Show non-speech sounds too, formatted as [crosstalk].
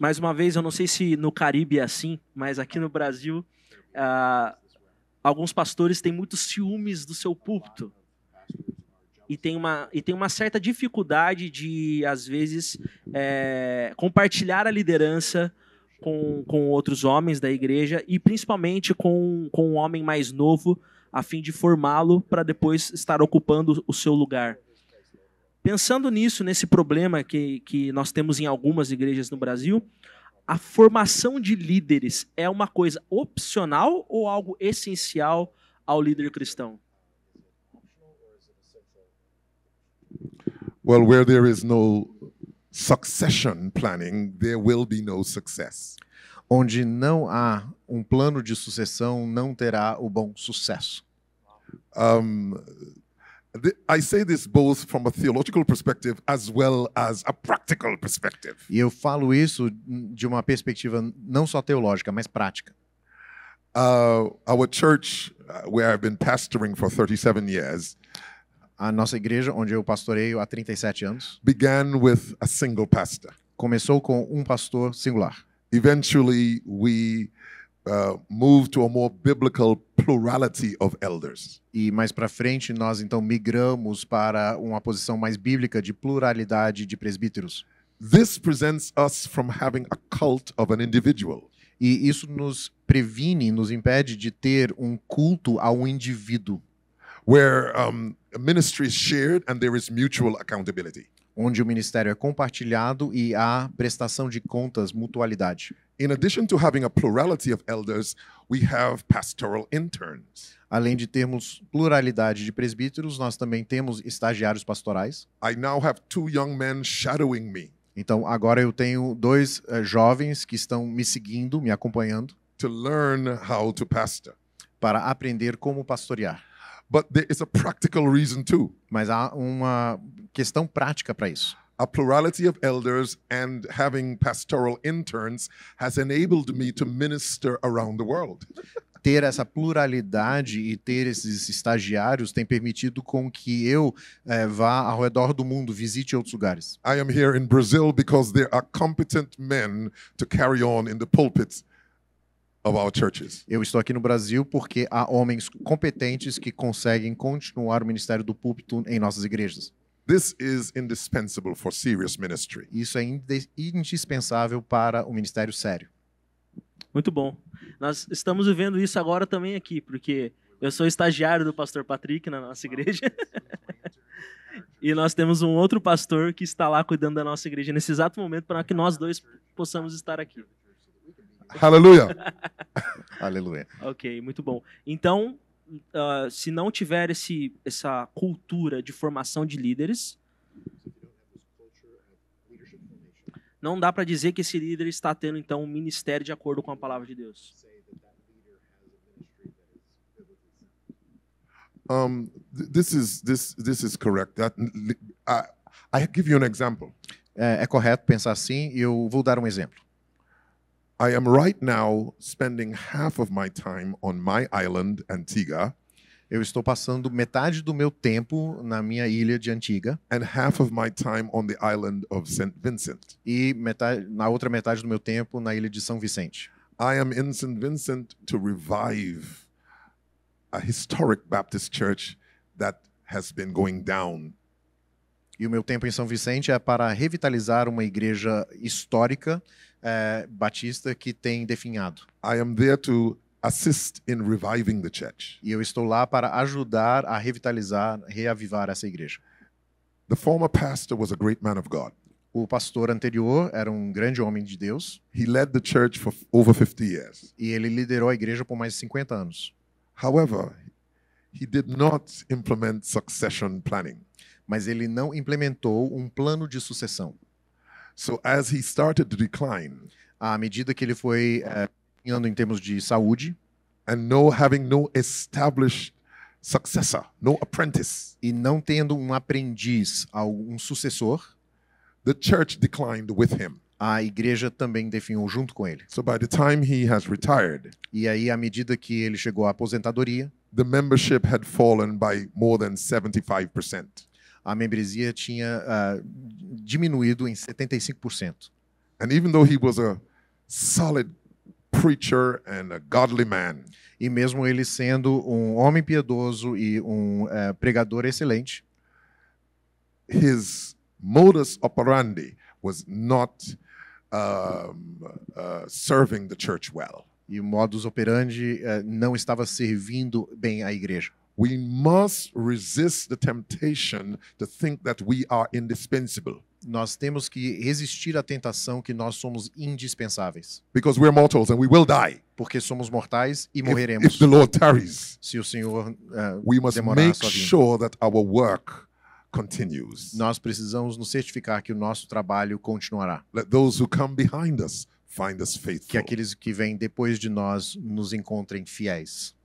mais uma vez, eu não sei se no Caribe é assim, mas aqui no Brasil, ah, alguns pastores têm muitos ciúmes do seu púlpito. E tem, uma, e tem uma certa dificuldade de, às vezes, é, compartilhar a liderança com, com outros homens da igreja e principalmente com, com um homem mais novo, a fim de formá-lo para depois estar ocupando o seu lugar. Pensando nisso, nesse problema que, que nós temos em algumas igrejas no Brasil, a formação de líderes é uma coisa opcional ou algo essencial ao líder cristão? Well, where there is no succession planning, there will be no success. Onde não há um plano de sucessão, não terá o bom sucesso. Um, I say this both from a theological perspective as well as a practical perspective. E eu falo isso de uma perspectiva não só teológica, mas prática. Uh, our church uh, where I've been pastoring for 37 years. A nossa igreja onde eu pastoreio há 37 anos. Began with a single pastor. Começou com um pastor singular. Eventually we Uh, move to a more biblical plurality of elders. E mais para frente nós então migramos para uma posição mais bíblica de pluralidade de presbíteros. This prevents us from having a cult of an individual. E isso nos previne, nos impede de ter um culto a um indivíduo. Where um, ministry is shared and there is mutual accountability. Onde o ministério é compartilhado e há prestação de contas, mutualidade. In addition to having a plurality of elders, we have pastoral interns. Além de termos pluralidade de presbíteros, nós também temos estagiários pastorais. I now have two young men shadowing me Então agora eu tenho dois eh, jovens que estão me seguindo, me acompanhando to learn how to pastor. para aprender como pastorear. But there is a practical reason too. Mas há uma questão prática para isso a plurality of elders and having pastoral interns has enabled me to minister around the world. [laughs] ter essa pluralidade e ter esses estagiários tem permitido com que eu é, vá ao redor do mundo, visite outros lugares. I am here in Brazil because there are competent men to carry on in the pulpits of our churches. Eu estou aqui no Brasil porque há homens competentes que conseguem continuar o ministério do púlpito em nossas igrejas. This is indispensable for serious ministry. Isso é indispensável para o ministério sério. Muito bom. Nós estamos vivendo isso agora também aqui, porque eu sou estagiário do pastor Patrick na nossa igreja. [laughs] e nós temos um outro pastor que está lá cuidando da nossa igreja nesse exato momento para que nós dois possamos estar aqui. Aleluia. [laughs] Aleluia. Ok, muito bom. Então, uh, se não tiver esse, essa cultura de formação de líderes, não dá para dizer que esse líder está tendo então um ministério de acordo com a palavra de Deus. Um, this is this this is correct. That, I, I give you an example. É, é correto pensar assim e eu vou dar um exemplo. I am right now spending half of my time on my island, Antigua. Eu estou passando metade do meu tempo na minha ilha de Antígua. And half of my time on the island of St. Vincent. E metade, na outra metade do meu tempo na ilha de São Vicente. I am in St. Vincent to revive a historic Baptist church that has been going down E o meu tempo em São Vicente é para revitalizar uma igreja histórica é, batista que tem definhado. I am there to assist in reviving the church. E eu estou lá para ajudar a revitalizar, reavivar essa igreja. The former pastor was a great man of God. O pastor anterior era um grande homem de Deus. He led the church for over 50 years. E ele liderou a igreja por mais de 50 anos. However, he did not implement succession planning mas ele não implementou um plano de sucessão. So as he started to decline, à medida que ele foi eh, caminhando uh, em termos de saúde, and no having no established successor, no apprentice, e não tendo um aprendiz, um sucessor, the church declined with him. A igreja também definhou junto com ele. So by the time he has retired, e aí à medida que ele chegou à aposentadoria, the membership had fallen by more than 75% a membresia tinha uh, diminuído em 75%. And even though he was a solid preacher and a godly man, e mesmo ele sendo um homem piedoso e um uh, pregador excelente, his modus operandi was not um, uh, serving the church well. E o modus operandi uh, não estava servindo bem a igreja we must resist the temptation to think that we are indispensable. Nós temos que resistir à tentação que nós somos indispensáveis. Because we are mortals and we will die. Porque somos mortais e morreremos. If, if the Lord tarries, se o Senhor uh, we must demorar make sua vinda. sure that our work continues. Nós precisamos nos certificar que o nosso trabalho continuará. Let those who come behind us find us faithful. Que aqueles que vêm depois de nós nos encontrem fiéis.